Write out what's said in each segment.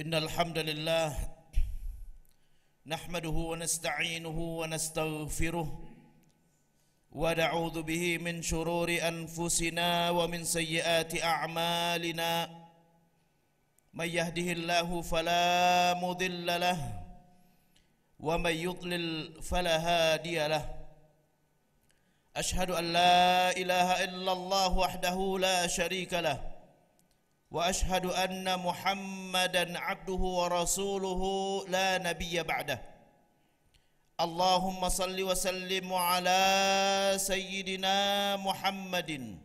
إن الحمد لله نحمده ونستعينه ونستغفره ونعوذ به من شرور أنفسنا ومن سيئات أعمالنا من يهده الله فلا مضل له ومن يضلل فلا هادي له أشهد أن لا إله إلا الله وحده لا شريك له واشهد ان محمدا عبده ورسوله لا نبي بعده اللهم صل وسلم على سيدنا محمد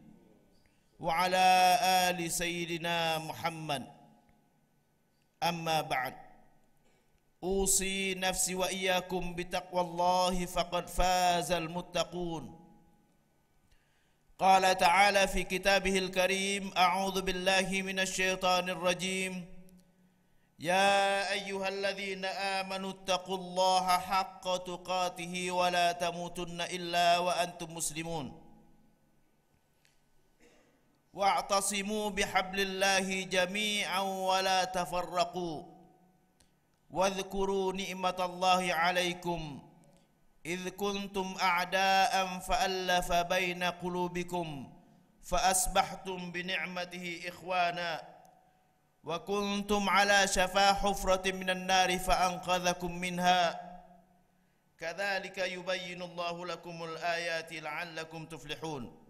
وعلى ال سيدنا محمد اما بعد اوصي نفسي واياكم بتقوى الله فقد فاز المتقون قال تعالى في كتابه الكريم أعوذ بالله من الشيطان الرجيم يا أيها الذين آمنوا اتقوا الله حق تقاته ولا تموتن إلا وأنتم مسلمون واعتصموا بحبل الله جميعا ولا تفرقوا واذكروا نعمة الله عليكم إذ كنتم أعداء فألف بين قلوبكم فأصبحتم بنعمته إخوانا وكنتم على شفا حفرة من النار فأنقذكم منها كذلك يبين الله لكم الآيات لعلكم تفلحون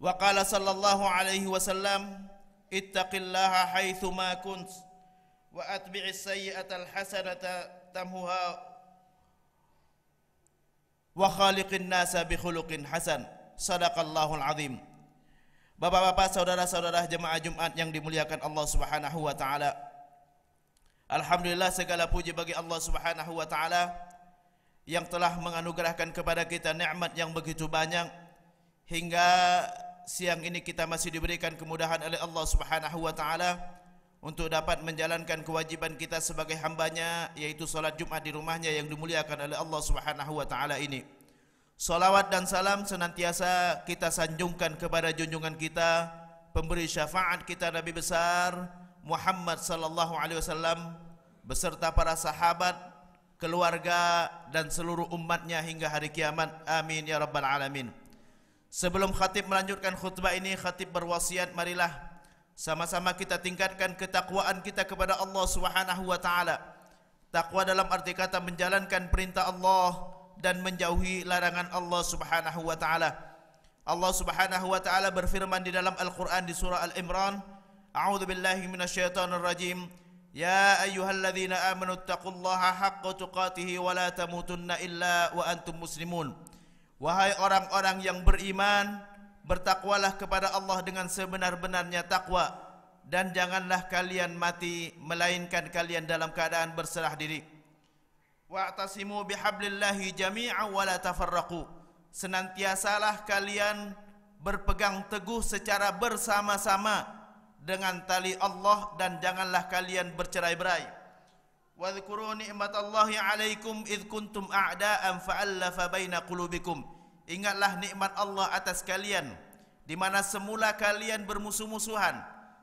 وقال صلى الله عليه وسلم اتق الله حيثما كنت وأتبع السيئة الحسنة تمهها wa khaliqin nasa bi khuluqin hasan. Sadaqallahu alazim. Bapak-bapak, saudara-saudara jemaah Jumat yang dimuliakan Allah Subhanahu wa taala. Alhamdulillah segala puji bagi Allah Subhanahu wa taala yang telah menganugerahkan kepada kita nikmat yang begitu banyak hingga siang ini kita masih diberikan kemudahan oleh Allah Subhanahu wa taala untuk dapat menjalankan kewajiban kita sebagai hambanya yaitu solat Jumat di rumahnya yang dimuliakan oleh Allah Subhanahu wa taala ini. Salawat dan salam senantiasa kita sanjungkan kepada junjungan kita pemberi syafaat kita Nabi besar Muhammad sallallahu alaihi wasallam beserta para sahabat, keluarga dan seluruh umatnya hingga hari kiamat. Amin ya rabbal alamin. Sebelum khatib melanjutkan khutbah ini, khatib berwasiat marilah sama-sama kita tingkatkan ketakwaan kita kepada Allah Subhanahu wa taala. Takwa dalam arti kata menjalankan perintah Allah dan menjauhi larangan Allah Subhanahu wa taala. Allah Subhanahu wa taala berfirman di dalam Al-Qur'an di surah Al-Imran, A'udzu billahi minasyaitonir rajim. Ya ayyuhalladzina amanu taqullaha haqqa tuqatih wa la tamutunna illa wa antum muslimun. Wahai orang-orang yang beriman, bertakwalah kepada Allah dengan sebenar-benarnya takwa dan janganlah kalian mati melainkan kalian dalam keadaan berserah diri. Wa Wa'tasimu bihablillahi jami'a wa la tafarraqu. Senantiasalah kalian berpegang teguh secara bersama-sama dengan tali Allah dan janganlah kalian bercerai-berai. Wa dhkuru ni'matallahi 'alaikum id kuntum a'da'an fa'allafa baina qulubikum. Ingatlah nikmat Allah atas kalian di mana semula kalian bermusuh-musuhan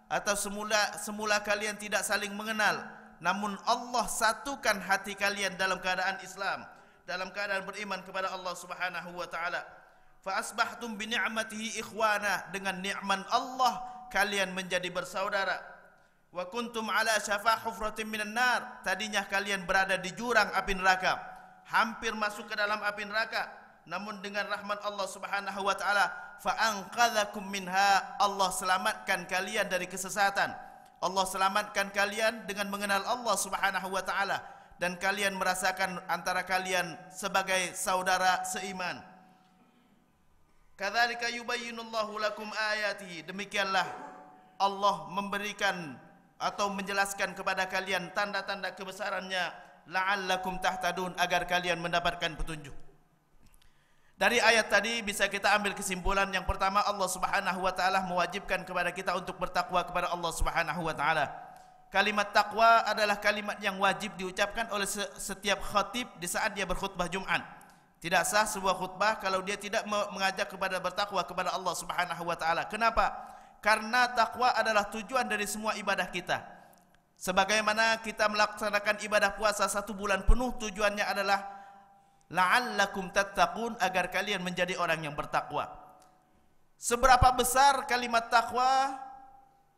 atau semula semula kalian tidak saling mengenal namun Allah satukan hati kalian dalam keadaan Islam dalam keadaan beriman kepada Allah Subhanahu wa taala fa asbahtum bi ni'matihi ikhwana dengan nikmat Allah kalian menjadi bersaudara wa kuntum ala syafa hufratin minan nar tadinya kalian berada di jurang api neraka hampir masuk ke dalam api neraka namun dengan rahmat Allah Subhanahu wa taala fa anqadzakum minha Allah selamatkan kalian dari kesesatan Allah selamatkan kalian dengan mengenal Allah Subhanahu wa taala dan kalian merasakan antara kalian sebagai saudara seiman kadzalika yubayyinullahu lakum ayatihi demikianlah Allah memberikan atau menjelaskan kepada kalian tanda-tanda kebesarannya la'allakum tahtadun agar kalian mendapatkan petunjuk dari ayat tadi bisa kita ambil kesimpulan yang pertama Allah Subhanahu wa taala mewajibkan kepada kita untuk bertakwa kepada Allah Subhanahu wa taala. Kalimat takwa adalah kalimat yang wajib diucapkan oleh setiap khatib di saat dia berkhutbah Jumat. Tidak sah sebuah khutbah kalau dia tidak mengajak kepada bertakwa kepada Allah Subhanahu wa taala. Kenapa? Karena takwa adalah tujuan dari semua ibadah kita. Sebagaimana kita melaksanakan ibadah puasa satu bulan penuh tujuannya adalah la'allakum tattaqun agar kalian menjadi orang yang bertakwa. Seberapa besar kalimat takwa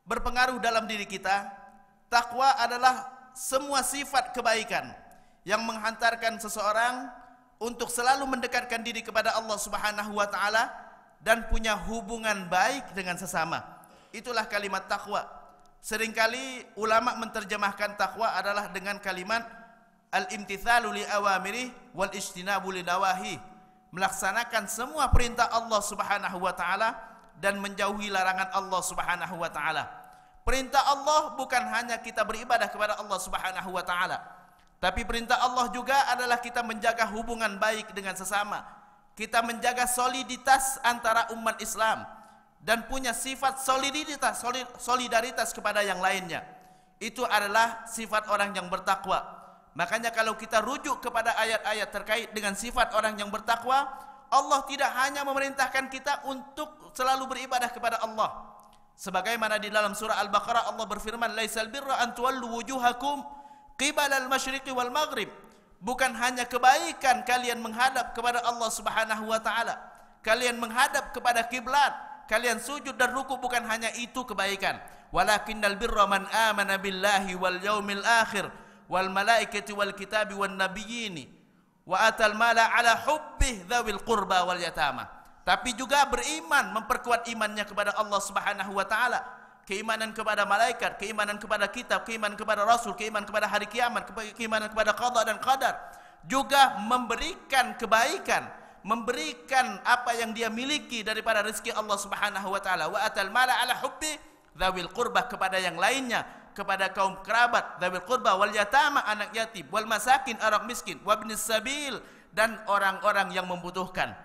berpengaruh dalam diri kita? Takwa adalah semua sifat kebaikan yang menghantarkan seseorang untuk selalu mendekatkan diri kepada Allah Subhanahu wa taala dan punya hubungan baik dengan sesama. Itulah kalimat takwa. Seringkali ulama menterjemahkan takwa adalah dengan kalimat al-imtithalu li awamiri wal ijtinabu li nawahi melaksanakan semua perintah Allah Subhanahu wa taala dan menjauhi larangan Allah Subhanahu wa taala. Perintah Allah bukan hanya kita beribadah kepada Allah Subhanahu wa taala, tapi perintah Allah juga adalah kita menjaga hubungan baik dengan sesama. Kita menjaga soliditas antara umat Islam dan punya sifat soliditas solidaritas kepada yang lainnya. Itu adalah sifat orang yang bertakwa. Makanya kalau kita rujuk kepada ayat-ayat terkait dengan sifat orang yang bertakwa, Allah tidak hanya memerintahkan kita untuk selalu beribadah kepada Allah. Sebagaimana di dalam surah Al-Baqarah Allah berfirman, "Laisal birra an tuwallu wujuhakum qibalal masyriqi wal maghrib." Bukan hanya kebaikan kalian menghadap kepada Allah Subhanahu wa taala. Kalian menghadap kepada kiblat, kalian sujud dan rukuk bukan hanya itu kebaikan. Walakinnal birra man amana billahi wal yaumil akhir wal malaikati wal kitabi wan nabiyyin wa atal mala ala hubbi dzawil qurba wal yatama tapi juga beriman memperkuat imannya kepada Allah Subhanahu wa taala keimanan kepada malaikat keimanan kepada kitab keimanan kepada rasul keimanan kepada hari kiamat keimanan kepada qada dan qadar juga memberikan kebaikan memberikan apa yang dia miliki daripada rezeki Allah Subhanahu wa taala wa atal mala ala hubbi dzawil qurba kepada yang lainnya kepada kaum kerabat, dzabil qurba wal yatama anak yatim, wal masakin orang miskin, wabnis sabil dan orang-orang yang membutuhkan.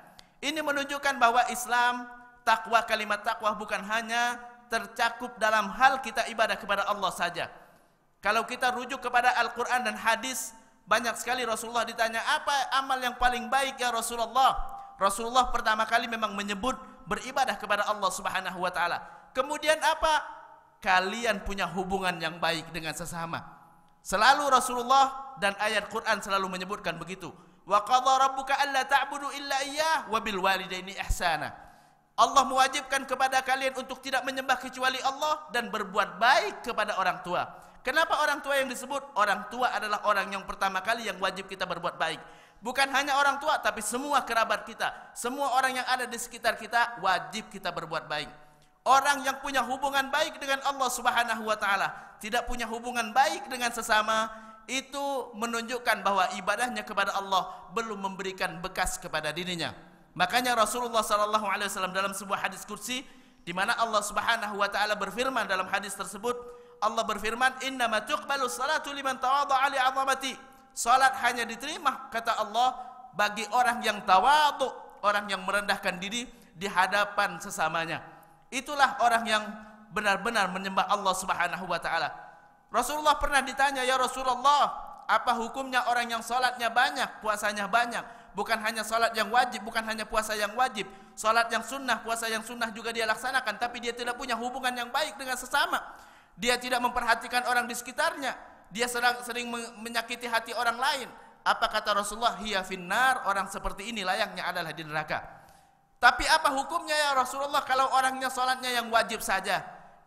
Ini menunjukkan bahwa Islam takwa kalimat takwa bukan hanya tercakup dalam hal kita ibadah kepada Allah saja. Kalau kita rujuk kepada Al-Qur'an dan hadis, banyak sekali Rasulullah ditanya apa amal yang paling baik ya Rasulullah. Rasulullah pertama kali memang menyebut beribadah kepada Allah Subhanahu wa taala. Kemudian apa? kalian punya hubungan yang baik dengan sesama. Selalu Rasulullah dan ayat Quran selalu menyebutkan begitu. Wa qadha rabbuka alla ta'budu illa iyyah wa bil walidaini ihsana. Allah mewajibkan kepada kalian untuk tidak menyembah kecuali Allah dan berbuat baik kepada orang tua. Kenapa orang tua yang disebut? Orang tua adalah orang yang pertama kali yang wajib kita berbuat baik. Bukan hanya orang tua tapi semua kerabat kita, semua orang yang ada di sekitar kita wajib kita berbuat baik. orang yang punya hubungan baik dengan Allah Subhanahu wa taala tidak punya hubungan baik dengan sesama itu menunjukkan bahwa ibadahnya kepada Allah belum memberikan bekas kepada dirinya makanya Rasulullah sallallahu alaihi wasallam dalam sebuah hadis kursi di mana Allah Subhanahu wa taala berfirman dalam hadis tersebut Allah berfirman innamatuqbalu salatu liman tawadha'a li 'azamati salat hanya diterima kata Allah bagi orang yang tawadhu orang yang merendahkan diri di hadapan sesamanya. Itulah orang yang benar-benar menyembah Allah Subhanahu wa taala. Rasulullah pernah ditanya, "Ya Rasulullah, apa hukumnya orang yang salatnya banyak, puasanya banyak? Bukan hanya salat yang wajib, bukan hanya puasa yang wajib. Salat yang sunnah, puasa yang sunnah juga dia laksanakan, tapi dia tidak punya hubungan yang baik dengan sesama. Dia tidak memperhatikan orang di sekitarnya. Dia sering, sering menyakiti hati orang lain. Apa kata Rasulullah? Hiya finnar, orang seperti ini layaknya adalah di neraka." Tapi apa hukumnya ya Rasulullah kalau orangnya sholatnya yang wajib saja,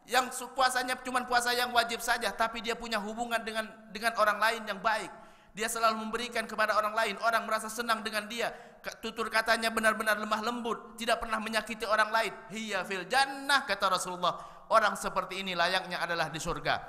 yang puasanya cuma puasa yang wajib saja, tapi dia punya hubungan dengan dengan orang lain yang baik. Dia selalu memberikan kepada orang lain, orang merasa senang dengan dia. Tutur katanya benar-benar lemah lembut, tidak pernah menyakiti orang lain. Hiya fil jannah kata Rasulullah. Orang seperti ini layaknya adalah di surga.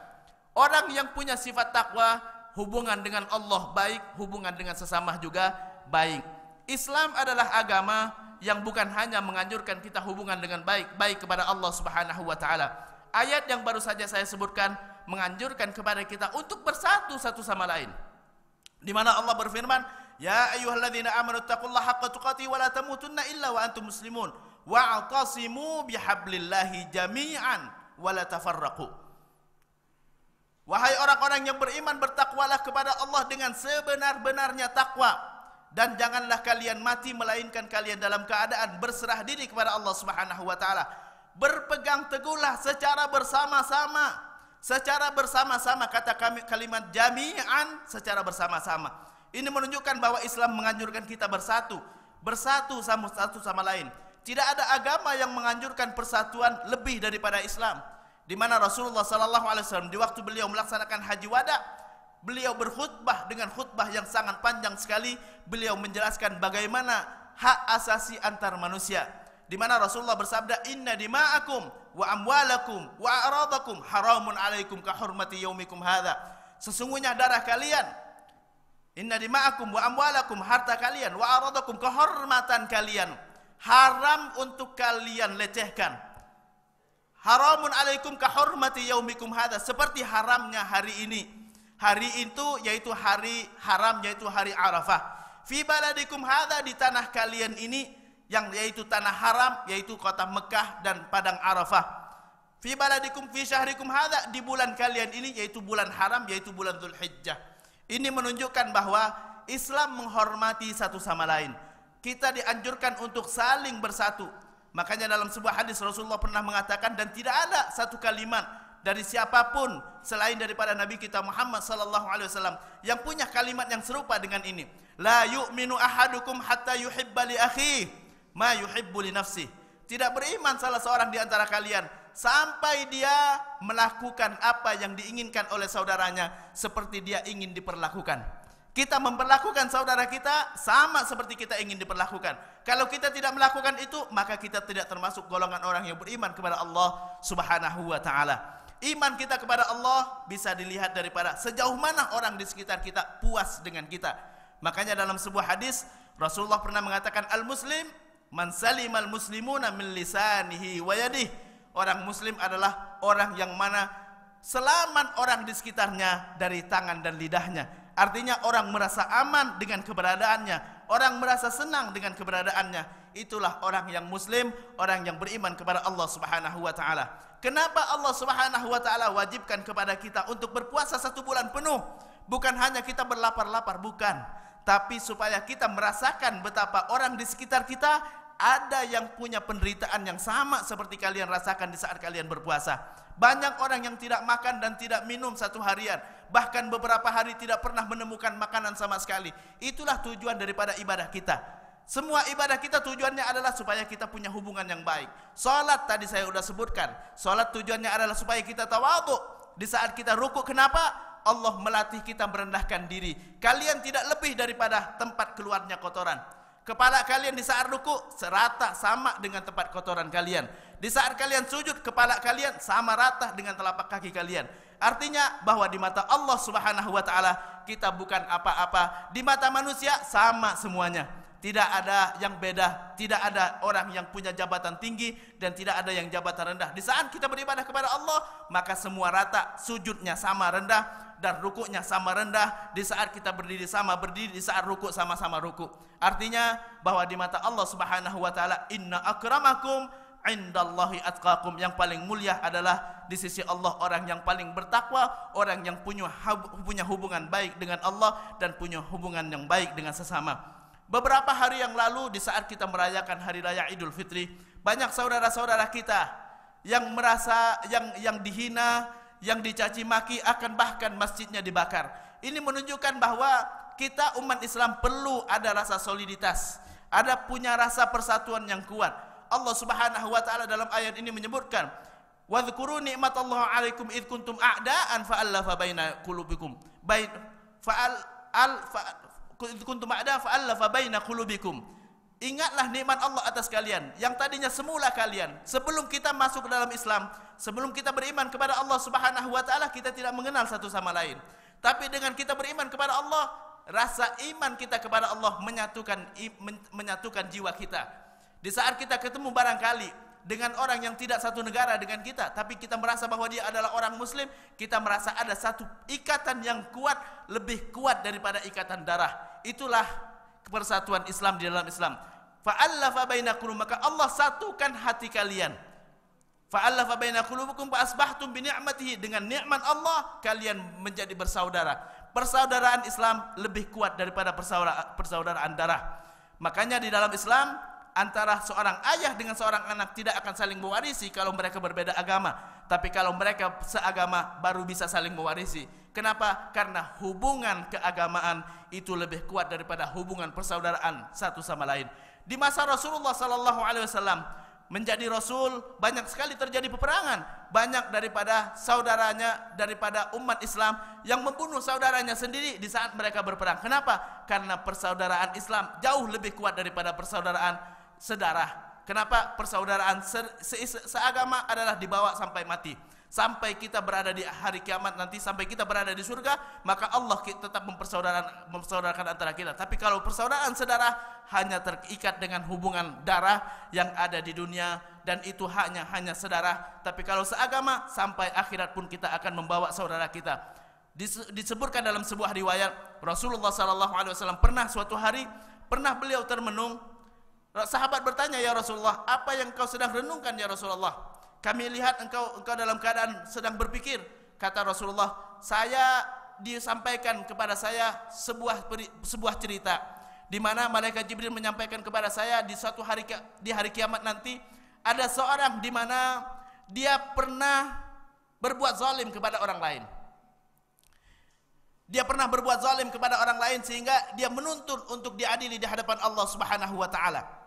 Orang yang punya sifat takwa, hubungan dengan Allah baik, hubungan dengan sesama juga baik. Islam adalah agama yang bukan hanya menganjurkan kita hubungan dengan baik baik kepada Allah Subhanahu wa taala. Ayat yang baru saja saya sebutkan menganjurkan kepada kita untuk bersatu satu sama lain. Di mana Allah berfirman, "Ya ayyuhalladzina amanu taqullaha haqqa tuqatih wa la tamutunna illa wa antum muslimun wa wa'tasimu bihablillahi jami'an wa la tafarraqu." Wahai orang-orang yang beriman bertakwalah kepada Allah dengan sebenar-benarnya takwa dan janganlah kalian mati melainkan kalian dalam keadaan berserah diri kepada Allah Subhanahu wa taala. Berpegang teguhlah secara bersama-sama. Secara bersama-sama kata kami kalimat jami'an secara bersama-sama. Ini menunjukkan bahwa Islam menganjurkan kita bersatu, bersatu sama satu sama lain. Tidak ada agama yang menganjurkan persatuan lebih daripada Islam. Di mana Rasulullah sallallahu alaihi wasallam di waktu beliau melaksanakan haji wada' beliau berkhutbah dengan khutbah yang sangat panjang sekali beliau menjelaskan bagaimana hak asasi antar manusia di mana Rasulullah bersabda inna dima'akum wa amwalakum wa aradakum haramun alaikum kahurmati yaumikum hadha sesungguhnya darah kalian inna dima'akum wa amwalakum harta kalian wa aradakum kehormatan kalian haram untuk kalian lecehkan haramun alaikum kahurmati yaumikum hadha seperti haramnya hari ini hari itu yaitu hari haram yaitu hari Arafah. Fi baladikum hadza di tanah kalian ini yang yaitu tanah haram yaitu kota Mekah dan padang Arafah. Fi baladikum fi syahrikum hadza di bulan kalian ini yaitu bulan haram yaitu bulan Zulhijjah. Ini menunjukkan bahwa Islam menghormati satu sama lain. Kita dianjurkan untuk saling bersatu. Makanya dalam sebuah hadis Rasulullah pernah mengatakan dan tidak ada satu kalimat dari siapapun selain daripada Nabi kita Muhammad sallallahu alaihi wasallam yang punya kalimat yang serupa dengan ini. La yu'minu ahadukum hatta yuhibba li akhihi ma yuhibbu li nafsihi. Tidak beriman salah seorang di antara kalian sampai dia melakukan apa yang diinginkan oleh saudaranya seperti dia ingin diperlakukan. Kita memperlakukan saudara kita sama seperti kita ingin diperlakukan. Kalau kita tidak melakukan itu, maka kita tidak termasuk golongan orang yang beriman kepada Allah Subhanahu wa taala. Iman kita kepada Allah bisa dilihat daripada sejauh mana orang di sekitar kita puas dengan kita. Makanya dalam sebuah hadis Rasulullah pernah mengatakan al-muslim man salimal muslimuna min lisanihi wa Orang muslim adalah orang yang mana selamat orang di sekitarnya dari tangan dan lidahnya. Artinya orang merasa aman dengan keberadaannya. Orang merasa senang dengan keberadaannya. Itulah orang yang muslim, orang yang beriman kepada Allah subhanahu wa ta'ala. Kenapa Allah subhanahu wa ta'ala wajibkan kepada kita untuk berpuasa satu bulan penuh? Bukan hanya kita berlapar-lapar, bukan. Tapi supaya kita merasakan betapa orang di sekitar kita ada yang punya penderitaan yang sama seperti kalian rasakan di saat kalian berpuasa. Banyak orang yang tidak makan dan tidak minum satu harian, bahkan beberapa hari tidak pernah menemukan makanan sama sekali. Itulah tujuan daripada ibadah kita. Semua ibadah kita tujuannya adalah supaya kita punya hubungan yang baik. Salat tadi saya sudah sebutkan, salat tujuannya adalah supaya kita tawadhu. Di saat kita rukuk kenapa? Allah melatih kita merendahkan diri. Kalian tidak lebih daripada tempat keluarnya kotoran. Kepala kalian di saat ruku serata sama dengan tempat kotoran kalian. Di saat kalian sujud, kepala kalian sama rata dengan telapak kaki kalian. Artinya bahwa di mata Allah Subhanahu wa taala kita bukan apa-apa. Di mata manusia sama semuanya. Tidak ada yang beda, tidak ada orang yang punya jabatan tinggi dan tidak ada yang jabatan rendah. Di saat kita beribadah kepada Allah, maka semua rata, sujudnya sama rendah, dan rukuknya sama rendah di saat kita berdiri sama berdiri di saat rukuk sama-sama rukuk. Artinya bahwa di mata Allah Subhanahu wa taala inna akramakum indallahi atqakum yang paling mulia adalah di sisi Allah orang yang paling bertakwa, orang yang punya punya hubungan baik dengan Allah dan punya hubungan yang baik dengan sesama. Beberapa hari yang lalu di saat kita merayakan hari raya Idul Fitri, banyak saudara-saudara kita yang merasa yang yang dihina, yang dicaci maki akan bahkan masjidnya dibakar. Ini menunjukkan bahwa kita umat Islam perlu ada rasa soliditas, ada punya rasa persatuan yang kuat. Allah Subhanahu wa taala dalam ayat ini menyebutkan, "Wa dzkuru ni'matallahi 'alaikum id kuntum a'da'an fa'allafa baina qulubikum." Baik, fa'al al fa'al kuntum a'da fa'allafa baina qulubikum. Ingatlah nikmat Allah atas kalian yang tadinya semula kalian sebelum kita masuk ke dalam Islam, sebelum kita beriman kepada Allah Subhanahu wa taala kita tidak mengenal satu sama lain. Tapi dengan kita beriman kepada Allah, rasa iman kita kepada Allah menyatukan menyatukan jiwa kita. Di saat kita ketemu barangkali dengan orang yang tidak satu negara dengan kita, tapi kita merasa bahwa dia adalah orang muslim, kita merasa ada satu ikatan yang kuat lebih kuat daripada ikatan darah. Itulah persatuan Islam di dalam Islam. Fa bayna bainakum maka Allah satukan hati kalian. Fa'allafa bainakum fa asbahtum bi ni'matihi dengan nikmat Allah kalian menjadi bersaudara. Persaudaraan Islam lebih kuat daripada persaudaraan darah. Makanya di dalam Islam antara seorang ayah dengan seorang anak tidak akan saling mewarisi kalau mereka berbeda agama. Tapi kalau mereka seagama baru bisa saling mewarisi. Kenapa? Karena hubungan keagamaan itu lebih kuat daripada hubungan persaudaraan satu sama lain. Di masa Rasulullah sallallahu alaihi wasallam menjadi rasul banyak sekali terjadi peperangan banyak daripada saudaranya daripada umat Islam yang membunuh saudaranya sendiri di saat mereka berperang kenapa karena persaudaraan Islam jauh lebih kuat daripada persaudaraan sedarah Kenapa persaudaraan se se seagama adalah dibawa sampai mati? Sampai kita berada di hari kiamat nanti, sampai kita berada di surga, maka Allah tetap mempersaudarakan, mempersaudarakan antara kita. Tapi kalau persaudaraan saudara hanya terikat dengan hubungan darah yang ada di dunia dan itu hanya hanya saudara. Tapi kalau seagama, sampai akhirat pun kita akan membawa saudara kita disebutkan dalam sebuah riwayat Rasulullah SAW alaihi wasallam pernah suatu hari pernah beliau termenung Sahabat bertanya ya Rasulullah, apa yang kau sedang renungkan ya Rasulullah? Kami lihat engkau engkau dalam keadaan sedang berpikir. Kata Rasulullah, saya disampaikan kepada saya sebuah sebuah cerita di mana malaikat Jibril menyampaikan kepada saya di suatu hari di hari kiamat nanti ada seorang di mana dia pernah berbuat zalim kepada orang lain. Dia pernah berbuat zalim kepada orang lain sehingga dia menuntut untuk diadili di hadapan Allah Subhanahu wa taala.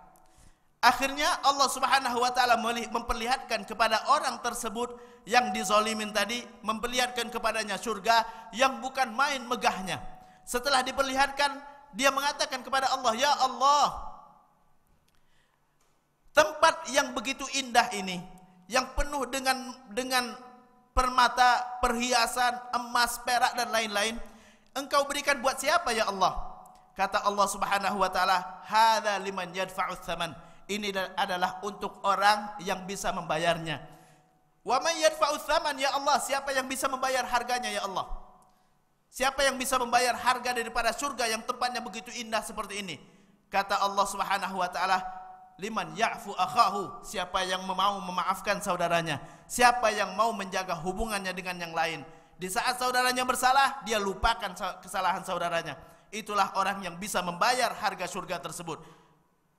Akhirnya Allah Subhanahu wa taala memperlihatkan kepada orang tersebut yang dizolimin tadi memperlihatkan kepadanya surga yang bukan main megahnya. Setelah diperlihatkan, dia mengatakan kepada Allah, "Ya Allah, tempat yang begitu indah ini yang penuh dengan dengan permata, perhiasan, emas, perak dan lain-lain, engkau berikan buat siapa ya Allah?" Kata Allah Subhanahu wa taala, "Hadza liman yadfa'u tsaman." Ini adalah untuk orang yang bisa membayarnya. Wa may yadfa'u ya Allah, siapa yang bisa membayar harganya ya Allah? Siapa yang bisa membayar harga daripada surga yang tempatnya begitu indah seperti ini? Kata Allah Subhanahu wa taala, liman ya'fu akhahu, siapa yang mau memaafkan saudaranya, siapa yang mau menjaga hubungannya dengan yang lain. Di saat saudaranya bersalah, dia lupakan kesalahan saudaranya. Itulah orang yang bisa membayar harga surga tersebut.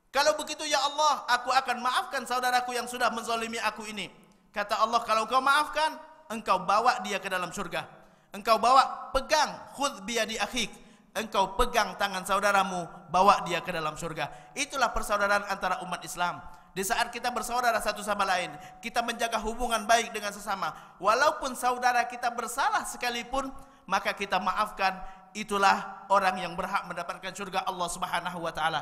Kalau begitu ya Allah, aku akan maafkan saudaraku yang sudah menzalimi aku ini. Kata Allah, kalau engkau maafkan, engkau bawa dia ke dalam surga. Engkau bawa, pegang, khudh di akhik. Engkau pegang tangan saudaramu, bawa dia ke dalam surga. Itulah persaudaraan antara umat Islam. Di saat kita bersaudara satu sama lain, kita menjaga hubungan baik dengan sesama. Walaupun saudara kita bersalah sekalipun, maka kita maafkan. Itulah orang yang berhak mendapatkan surga Allah Subhanahu wa taala.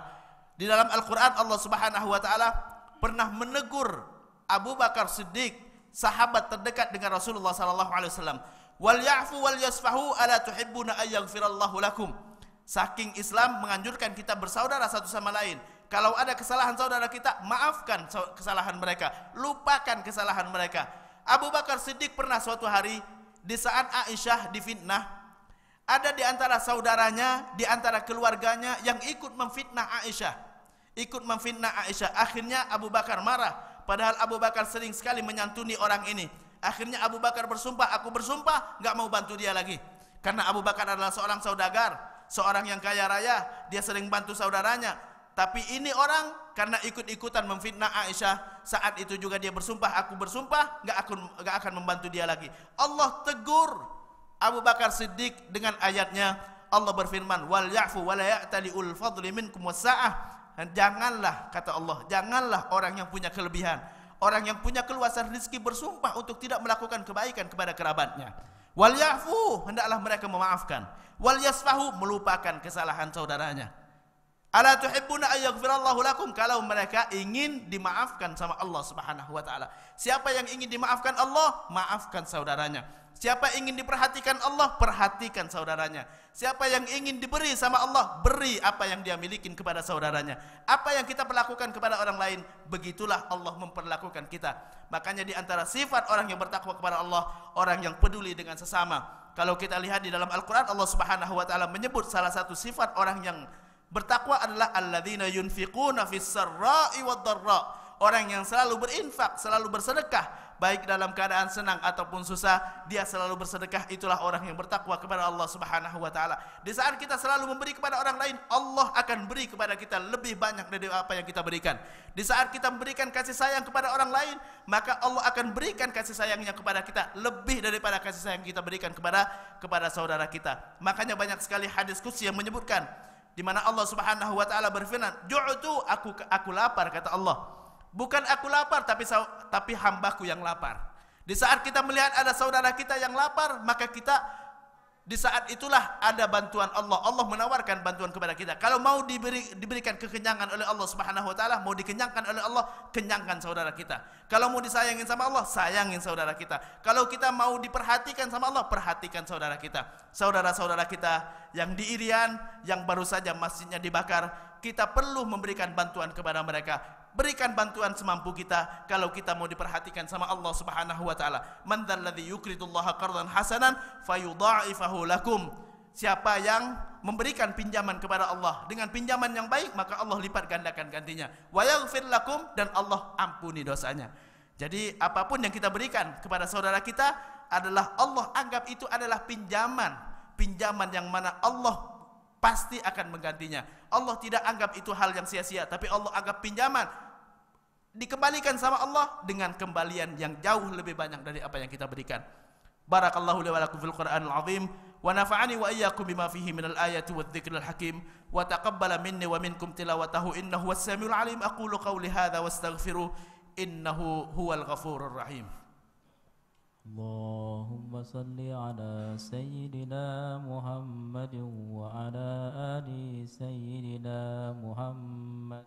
Di dalam Al-Quran Allah subhanahu wa ta'ala pernah menegur Abu Bakar Siddiq, sahabat terdekat dengan Rasulullah sallallahu alaihi wasallam. Wal ya'fu wal yasfahu ala tuhibbuna ayaghfirallahu lakum. Saking Islam menganjurkan kita bersaudara satu sama lain. Kalau ada kesalahan saudara kita, maafkan kesalahan mereka, lupakan kesalahan mereka. Abu Bakar Siddiq pernah suatu hari di saat Aisyah difitnah, ada di antara saudaranya, di antara keluarganya yang ikut memfitnah Aisyah ikut memfitnah Aisyah. Akhirnya Abu Bakar marah. Padahal Abu Bakar sering sekali menyantuni orang ini. Akhirnya Abu Bakar bersumpah, aku bersumpah, enggak mau bantu dia lagi. Karena Abu Bakar adalah seorang saudagar, seorang yang kaya raya, dia sering bantu saudaranya. Tapi ini orang karena ikut-ikutan memfitnah Aisyah, saat itu juga dia bersumpah, aku bersumpah, enggak akan enggak akan membantu dia lagi. Allah tegur Abu Bakar Siddiq dengan ayatnya. Allah berfirman, "Wal ya'fu wa la ya'tali ul janganlah kata Allah janganlah orang yang punya kelebihan orang yang punya keluasan rezeki bersumpah untuk tidak melakukan kebaikan kepada kerabatnya wal yafu hendaklah mereka memaafkan wal yasfahu melupakan kesalahan saudaranya Ala tuhibbuna an yaghfirallahu lakum kalau mereka ingin dimaafkan sama Allah Subhanahu wa taala. Siapa yang ingin dimaafkan Allah, maafkan saudaranya. Siapa ingin diperhatikan Allah, perhatikan saudaranya. Siapa yang ingin diberi sama Allah, beri apa yang dia milikin kepada saudaranya. Apa yang kita perlakukan kepada orang lain, begitulah Allah memperlakukan kita. Makanya di antara sifat orang yang bertakwa kepada Allah, orang yang peduli dengan sesama. Kalau kita lihat di dalam Al-Quran, Allah subhanahu wa ta'ala menyebut salah satu sifat orang yang Bertakwa adalah alladzina yunfiquna fis-sarra'i wad-dharra. Orang yang selalu berinfak, selalu bersedekah, baik dalam keadaan senang ataupun susah, dia selalu bersedekah, itulah orang yang bertakwa kepada Allah Subhanahu wa taala. Di saat kita selalu memberi kepada orang lain, Allah akan beri kepada kita lebih banyak dari apa yang kita berikan. Di saat kita memberikan kasih sayang kepada orang lain, maka Allah akan berikan kasih sayangnya kepada kita lebih daripada kasih sayang kita berikan kepada kepada saudara kita. Makanya banyak sekali hadis kutsi yang menyebutkan di mana Allah Subhanahu wa taala berfirman, "Ju'tu aku aku lapar," kata Allah. Bukan aku lapar tapi tapi hambaku yang lapar. Di saat kita melihat ada saudara kita yang lapar, maka kita di saat itulah ada bantuan Allah. Allah menawarkan bantuan kepada kita. Kalau mau diberi, diberikan kekenyangan oleh Allah Subhanahu Wataala, mau dikenyangkan oleh Allah, kenyangkan saudara kita. Kalau mau disayangin sama Allah, sayangin saudara kita. Kalau kita mau diperhatikan sama Allah, perhatikan saudara kita. Saudara-saudara kita yang di Irian yang baru saja masjidnya dibakar, kita perlu memberikan bantuan kepada mereka berikan bantuan semampu kita kalau kita mau diperhatikan sama Allah Subhanahu wa taala man dzalladzi yuqridullaha qardan hasanan fayudha'ifahu lakum siapa yang memberikan pinjaman kepada Allah dengan pinjaman yang baik maka Allah lipat gandakan gantinya wa yaghfir lakum dan Allah ampuni dosanya jadi apapun yang kita berikan kepada saudara kita adalah Allah anggap itu adalah pinjaman pinjaman yang mana Allah pasti akan menggantinya. Allah tidak anggap itu hal yang sia-sia, tapi Allah anggap pinjaman dikembalikan sama Allah dengan kembalian yang jauh lebih banyak dari apa yang kita berikan. Barakallahu li wa lakum fil al Azim wa nafa'ani wa iyyakum bima fihi al ayati wadh dhikril hakim wa taqabbal minni wa minkum tilawatahu innahu was-samiul alim aqulu qawli hadha wastaghfiru innahu huwal ghafurur rahim. Allah صل على سيدنا محمد وعلى آل سيدنا محمد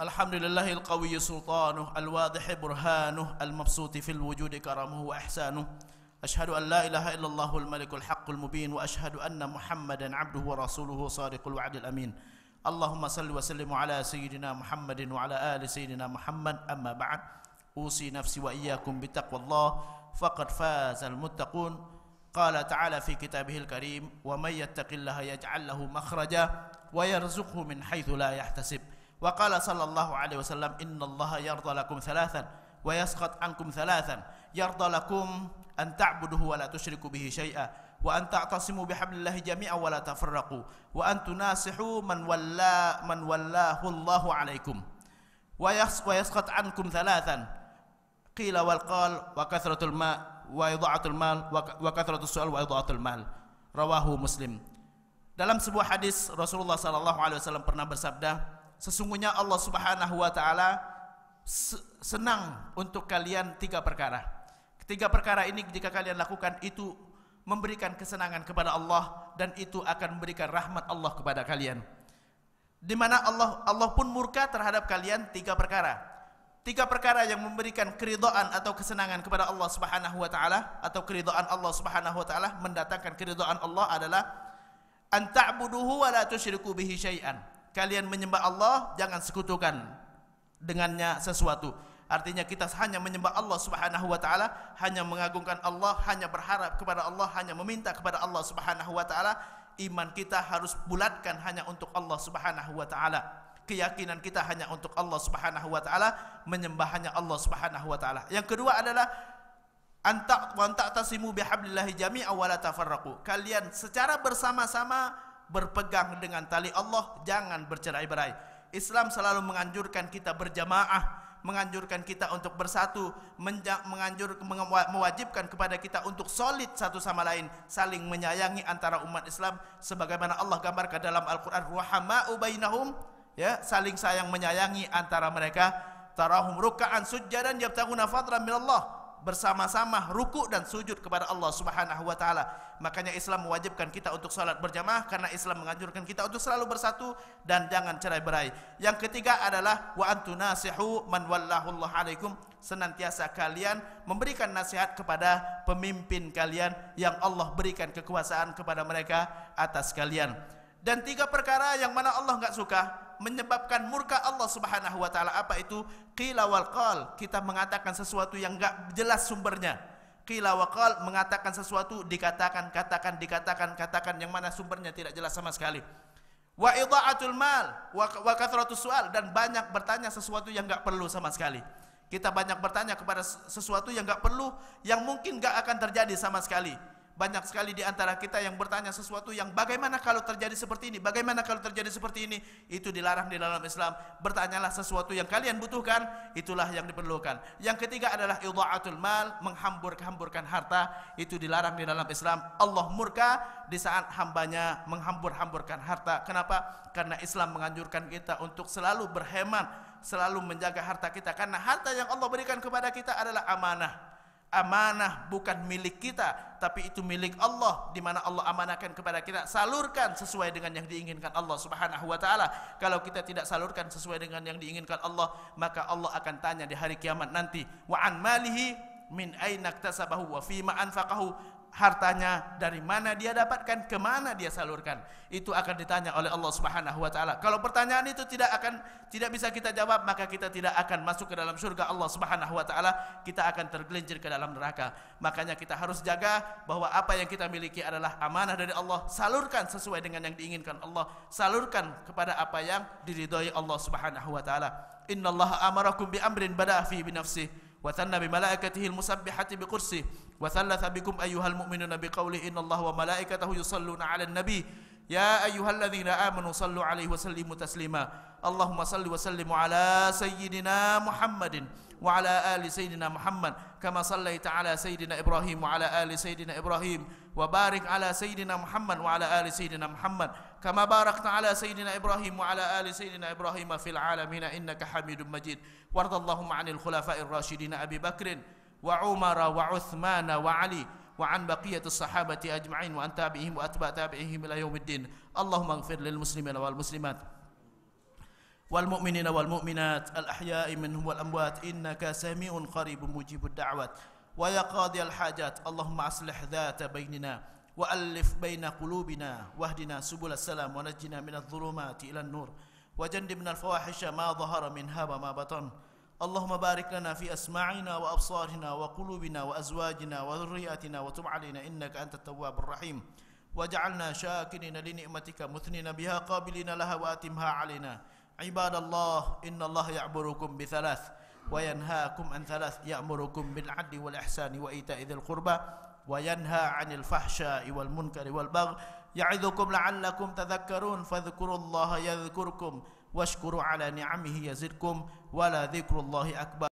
الحمد لله القوي سلطانه الواضح برهانه المبسوط في الوجود كرمه وإحسانه أشهد أن لا إله إلا الله الملك الحق المبين وأشهد أن محمدا عبده ورسوله صادق الوعد الأمين اللهم صل وسلم على سيدنا محمد وعلى آل سيدنا محمد أما بعد أوصي نفسي وإياكم بتقوى الله فقد فاز المتقون قال تعالى في كتابه الكريم ومن يتق الله يجعل له مخرجا ويرزقه من حيث لا يحتسب وقال صلى الله عليه وسلم إن الله يرضى لكم ثلاثا ويسخط عنكم ثلاثا يرضى لكم أن تعبدوه ولا تشركوا به شيئا wa anta taqsimu bihablillahi jami'an wa la tafarraqu wa antu nasihu man walla man wallahu Allahu alaikum wa yas wa yasqat ankum thalathan qila wal qal wa kathratul ma wa idha'atul mal wa kathratus su'al wa idha'atul mal rawahu muslim dalam sebuah hadis Rasulullah sallallahu alaihi wasallam pernah bersabda sesungguhnya Allah Subhanahu wa taala senang untuk kalian tiga perkara ketiga perkara ini jika kalian lakukan itu memberikan kesenangan kepada Allah dan itu akan memberikan rahmat Allah kepada kalian. Di mana Allah Allah pun murka terhadap kalian tiga perkara. Tiga perkara yang memberikan keridhaan atau kesenangan kepada Allah Subhanahu wa taala atau keridhaan Allah Subhanahu wa taala mendatangkan keridhaan Allah adalah an ta'buduhu wa la tusyriku bihi syai'an. Kalian menyembah Allah jangan sekutukan dengannya sesuatu. Artinya kita hanya menyembah Allah Subhanahu wa taala, hanya mengagungkan Allah, hanya berharap kepada Allah, hanya meminta kepada Allah Subhanahu wa taala, iman kita harus bulatkan hanya untuk Allah Subhanahu wa taala. Keyakinan kita hanya untuk Allah Subhanahu wa taala, menyembah hanya Allah Subhanahu wa taala. Yang kedua adalah anta wa antasimu bihablillahi jami'a wa la tafarraqu. Kalian secara bersama-sama berpegang dengan tali Allah, jangan bercerai-berai. Islam selalu menganjurkan kita berjamaah menganjurkan kita untuk bersatu, menganjur mewajibkan kepada kita untuk solid satu sama lain, saling menyayangi antara umat Islam sebagaimana Allah gambarkan dalam Al-Qur'an rahamau bainahum, ya, saling sayang menyayangi antara mereka, tarahum rukaan sujadan yabtaguna fadlan minallah. Allah bersama-sama ruku dan sujud kepada Allah Subhanahu wa taala. Makanya Islam mewajibkan kita untuk salat berjamaah karena Islam menganjurkan kita untuk selalu bersatu dan jangan cerai-berai. Yang ketiga adalah wa antunasihu man wallahu Allah alaikum senantiasa kalian memberikan nasihat kepada pemimpin kalian yang Allah berikan kekuasaan kepada mereka atas kalian. Dan tiga perkara yang mana Allah enggak suka menyebabkan murka Allah Subhanahu wa taala apa itu qila wal qal kita mengatakan sesuatu yang enggak jelas sumbernya qila wa qal mengatakan sesuatu dikatakan katakan dikatakan katakan yang mana sumbernya tidak jelas sama sekali wa idaatul mal wa kathratus sual dan banyak bertanya sesuatu yang enggak perlu sama sekali kita banyak bertanya kepada sesuatu yang enggak perlu yang mungkin enggak akan terjadi sama sekali Banyak sekali di antara kita yang bertanya sesuatu yang bagaimana kalau terjadi seperti ini? Bagaimana kalau terjadi seperti ini? Itu dilarang di dalam Islam. Bertanyalah sesuatu yang kalian butuhkan, itulah yang diperlukan. Yang ketiga adalah idha'atul mal, menghambur-hamburkan harta, itu dilarang di dalam Islam. Allah murka di saat hambanya menghambur-hamburkan harta. Kenapa? Karena Islam menganjurkan kita untuk selalu berhemat, selalu menjaga harta kita karena harta yang Allah berikan kepada kita adalah amanah. amanah bukan milik kita tapi itu milik Allah di mana Allah amanahkan kepada kita salurkan sesuai dengan yang diinginkan Allah Subhanahu wa taala kalau kita tidak salurkan sesuai dengan yang diinginkan Allah maka Allah akan tanya di hari kiamat nanti wa an malihi min aina iktasabahu wa fima anfaqahu hartanya dari mana dia dapatkan kemana dia salurkan itu akan ditanya oleh Allah Subhanahu wa taala kalau pertanyaan itu tidak akan tidak bisa kita jawab maka kita tidak akan masuk ke dalam surga Allah Subhanahu wa taala kita akan tergelincir ke dalam neraka makanya kita harus jaga bahwa apa yang kita miliki adalah amanah dari Allah salurkan sesuai dengan yang diinginkan Allah salurkan kepada apa yang diridhai Allah Subhanahu wa taala innallaha amarakum bi amrin bada fi binafsihi وثنى بملائكته المسبحة بقرسه وثلث بكم أيها المؤمنون بقوله إن الله وملائكته يصلون على النبي يا أيها الذين آمنوا صلوا عليه وسلموا تسليما اللهم صل وسلم على سيدنا محمد وعلى آل سيدنا محمد كما صليت على سيدنا إبراهيم وعلى آل سيدنا إبراهيم وبارك على سيدنا محمد وعلى آل سيدنا محمد كما باركت على سيدنا إبراهيم وعلى آل سيدنا إبراهيم في العالمين إنك حميد مجيد وارض اللهم عن الخلفاء الراشدين أبي بكر وعمر وعثمان وعلي وعن بقية الصحابة أجمعين وأن تابعهم وأتباع تابعهم إلى يوم الدين اللهم اغفر للمسلمين والمسلمات والمؤمنين والمؤمنات الأحياء منهم والأموات إنك سميع قريب مجيب الدعوات ويا قاضي الحاجات اللهم أصلح ذات بيننا وألف بين قلوبنا واهدنا سبل السلام ونجنا من الظلمات إلى النور وجنبنا الفواحش ما ظهر منها وما بطن اللهم بارك لنا في أسماعنا وأبصارنا وقلوبنا وأزواجنا وذرياتنا وتب علينا إنك أنت التواب الرحيم واجعلنا شاكرين لنعمتك مثنين بها قابلين لها وأتمها علينا عباد الله إن الله يعبركم بثلاث وينهاكم عن ثلاث يأمركم بالعدل والإحسان وإيتاء ذي القربى وينهى عن الفحشاء والمنكر والبغي يعظكم لعلكم تذكرون فاذكروا الله يذكركم واشكروا على نعمه يزدكم ولا ذكر الله أكبر